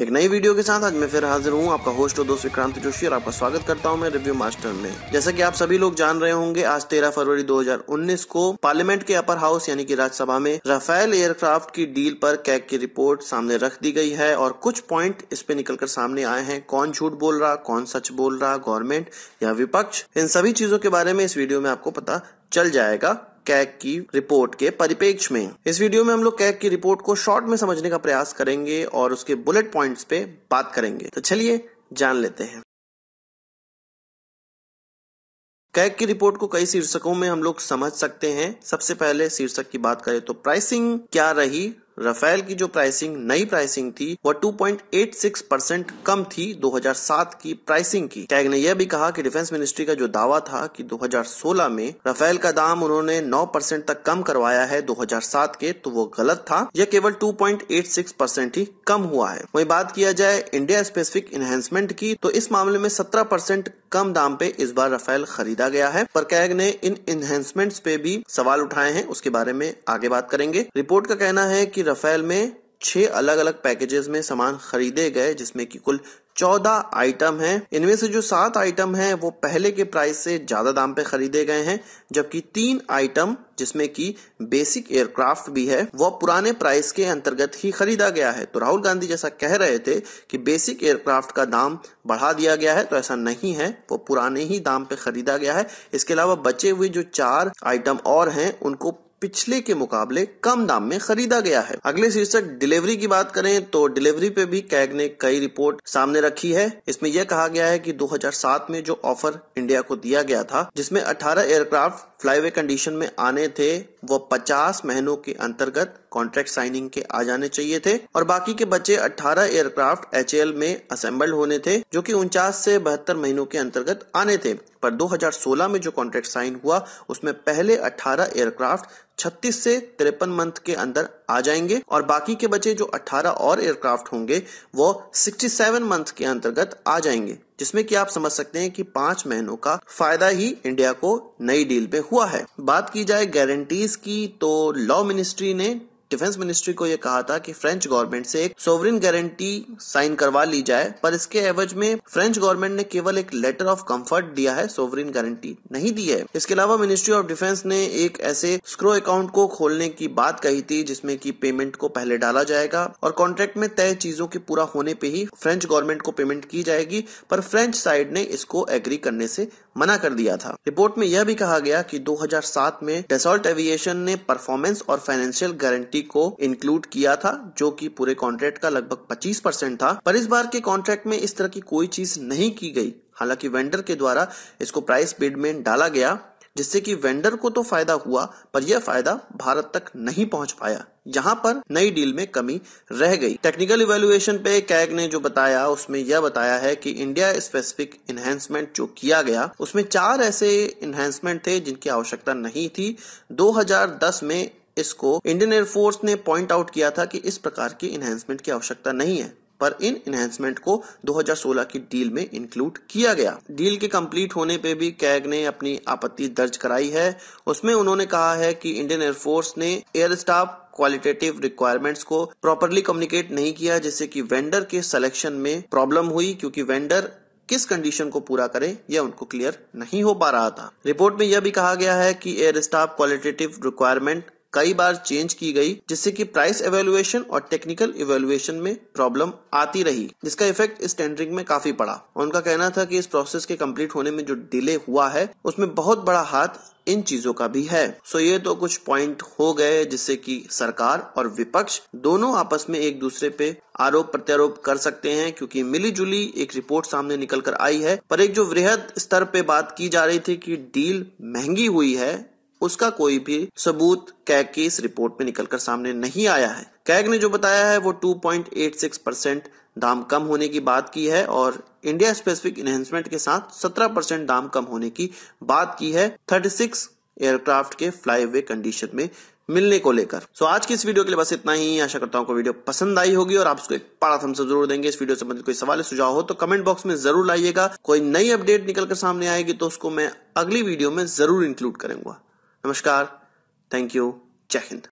एक नई वीडियो के साथ आज मैं फिर हाजिर हूँ आपका होस्ट और दोस्त विक्रांत जोशी और आपका स्वागत करता हूँ मैं रिव्यू मास्टर में जैसा कि आप सभी लोग जान रहे होंगे आज 13 फरवरी 2019 को पार्लियामेंट के अपर हाउस यानी कि राज्यसभा में राफेल एयरक्राफ्ट की डील पर कैक की रिपोर्ट सामने रख दी गई है और कुछ प्वाइंट इस पे निकलकर सामने आए हैं कौन झूठ बोल रहा कौन सच बोल रहा गवर्नमेंट या विपक्ष इन सभी चीजों के बारे में इस वीडियो में आपको पता चल जाएगा कैक की रिपोर्ट के परिपेक्ष में इस वीडियो में हम लोग कैक की रिपोर्ट को शॉर्ट में समझने का प्रयास करेंगे और उसके बुलेट पॉइंट्स पे बात करेंगे तो चलिए जान लेते हैं कैक की रिपोर्ट को कई शीर्षकों में हम लोग समझ सकते हैं सबसे पहले शीर्षक की बात करें तो प्राइसिंग क्या रही रफेल की जो प्राइसिंग नई प्राइसिंग थी वह 2.86 परसेंट कम थी 2007 की प्राइसिंग की टैग ने यह भी कहा कि डिफेंस मिनिस्ट्री का जो दावा था कि 2016 में रफेल का दाम उन्होंने 9 परसेंट तक कम करवाया है 2007 के तो वो गलत था यह केवल 2.86 परसेंट ही कम हुआ है वही बात किया जाए इंडिया स्पेसिफिक इन्हेंसमेंट की तो इस मामले में सत्रह परसेंट कम दाम पे इस बार रफेल खरीदा गया है पर कैग ने इन एनहेंसमेंट्स पे भी सवाल उठाए हैं उसके बारे में आगे बात करेंगे रिपोर्ट का कहना है कि रफेल में छह अलग अलग पैकेजेस में सामान खरीदे गए जिसमें कि कुल चौदह आइटम हैं इनमें से जो सात आइटम हैं वो पहले के प्राइस से ज़्यादा दाम पे खरीदे गए हैं जबकि तीन आइटम जिसमें कि बेसिक एयरक्राफ्ट भी है वह पुराने प्राइस के अंतर्गत ही खरीदा गया है तो राहुल गांधी जैसा कह रहे थे कि बेसिक एयरक्राफ्ट का दाम बढ़ा दिया गया है तो ऐसा नहीं है वो पुराने ही दाम पे खरीदा गया है इसके अलावा बचे हुए जो चार आइटम और हैं उनको पिछले के मुकाबले कम दाम में खरीदा गया है अगले शीर्षक डिलीवरी की बात करें तो डिलीवरी पे भी कैग ने कई रिपोर्ट सामने रखी है इसमें यह कहा गया है कि 2007 में जो ऑफर इंडिया को दिया गया था जिसमें 18 एयरक्राफ्ट फ्लाईवे कंडीशन में आने थे वो 50 महीनों के अंतर्गत कॉन्ट्रैक्ट साइनिंग के आ जाने चाहिए थे और बाकी के बचे 18 एयरक्राफ्ट एच में असेंबल्ड होने थे जो कि उनचास से बहत्तर महीनों के अंतर्गत आने थे पर 2016 में जो कॉन्ट्रैक्ट साइन हुआ उसमें पहले 18 एयरक्राफ्ट 36 से तिरपन मंथ के अंदर आ जाएंगे और बाकी के बचे जो 18 और एयरक्राफ्ट होंगे वो 67 मंथ के अंतर्गत आ जाएंगे जिसमें कि आप समझ सकते हैं कि पांच महीनों का फायदा ही इंडिया को नई डील में हुआ है बात की जाए गारंटीज की तो लॉ मिनिस्ट्री ने डिफेंस मिनिस्ट्री को यह कहा था कि फ्रेंच गवर्नमेंट से एक सोवरिन गारंटी साइन करवा ली जाए पर इसके एवज में फ्रेंच गवर्नमेंट ने केवल एक लेटर ऑफ कंफर्ट दिया है सोवरिन गारंटी नहीं दी है इसके अलावा मिनिस्ट्री ऑफ डिफेंस ने एक ऐसे स्क्रो अकाउंट को खोलने की बात कही थी जिसमें की पेमेंट को पहले डाला जाएगा और कॉन्ट्रैक्ट में तय चीजों के पूरा होने पर ही फ्रेंच गवर्नमेंट को पेमेंट की जाएगी पर फ्रेंच साइड ने इसको एग्री करने से मना कर दिया था रिपोर्ट में यह भी कहा गया कि 2007 में डेसॉल्ट एविएशन ने परफॉर्मेंस और फाइनेंशियल गारंटी को इंक्लूड किया था जो कि पूरे कॉन्ट्रैक्ट का लगभग 25 परसेंट था पर इस बार के कॉन्ट्रैक्ट में इस तरह की कोई चीज नहीं की गई हालांकि वेंडर के द्वारा इसको प्राइस बिड में डाला गया जिससे कि वेंडर को तो फायदा हुआ पर यह फायदा भारत तक नहीं पहुंच पाया यहाँ पर नई डील में कमी रह गई टेक्निकल इवेल्युएशन पे कैग ने जो बताया उसमें यह बताया है कि इंडिया स्पेसिफिक इन्हेंसमेंट जो किया गया उसमें चार ऐसे इन्हेंसमेंट थे जिनकी आवश्यकता नहीं थी 2010 में इसको इंडियन एयरफोर्स ने पॉइंट आउट किया था कि इस प्रकार की इन्हेंसमेंट की आवश्यकता नहीं है पर इन एनहेंसमेंट को 2016 की डील में इंक्लूड किया गया डील के कंप्लीट होने पे भी कैग ने अपनी आपत्ति दर्ज कराई है उसमें उन्होंने कहा है कि इंडियन एयरफोर्स ने एयर स्टाफ क्वालिटेटिव रिक्वायरमेंट्स को प्रॉपरली कम्युनिकेट नहीं किया जिससे कि वेंडर के सिलेक्शन में प्रॉब्लम हुई क्योंकि वेंडर किस कंडीशन को पूरा करे यह उनको क्लियर नहीं हो पा रहा था रिपोर्ट में यह भी कहा गया है कि एयर स्टाफ क्वालिटेटिव रिक्वायरमेंट कई बार चेंज की गई जिससे कि प्राइस एवेल्युएशन और टेक्निकल इवेलुएशन में प्रॉब्लम आती रही जिसका इफेक्ट इस टेंडरिंग में काफी पड़ा उनका कहना था कि इस प्रोसेस के कंप्लीट होने में जो डिले हुआ है उसमें बहुत बड़ा हाथ इन चीजों का भी है सो ये तो कुछ पॉइंट हो गए जिससे कि सरकार और विपक्ष दोनों आपस में एक दूसरे पे आरोप प्रत्यारोप कर सकते हैं क्योंकि मिलीजुली एक रिपोर्ट सामने निकल कर आई है पर एक जो वृहद स्तर पे बात की जा रही थी कि डील महंगी हुई है उसका कोई भी सबूत कैग की इस रिपोर्ट में निकलकर सामने नहीं आया है कैग ने जो बताया है वो 2.86 परसेंट दाम कम होने की बात की है और इंडिया स्पेसिफिक इन्हेंसमेंट के साथ 17 परसेंट दाम कम होने की बात की है 36 एयरक्राफ्ट के फ्लाईवे कंडीशन में मिलने को लेकर सो so, आज की इस वीडियो के लिए बस इतना ही आशा करता हूँ को वीडियो पसंद आई होगी और आप उसको एक पड़ा थम्स जरूर देंगे इस वीडियो से संबंधित कोई सवाल सुझाव हो तो कमेंट बॉक्स में जरूर लाइएगा कोई नई अपडेट निकलकर सामने आएगी तो उसको मैं अगली वीडियो में जरूर इंक्लूड करूंगा नमस्कार थैंक यू जय हिंद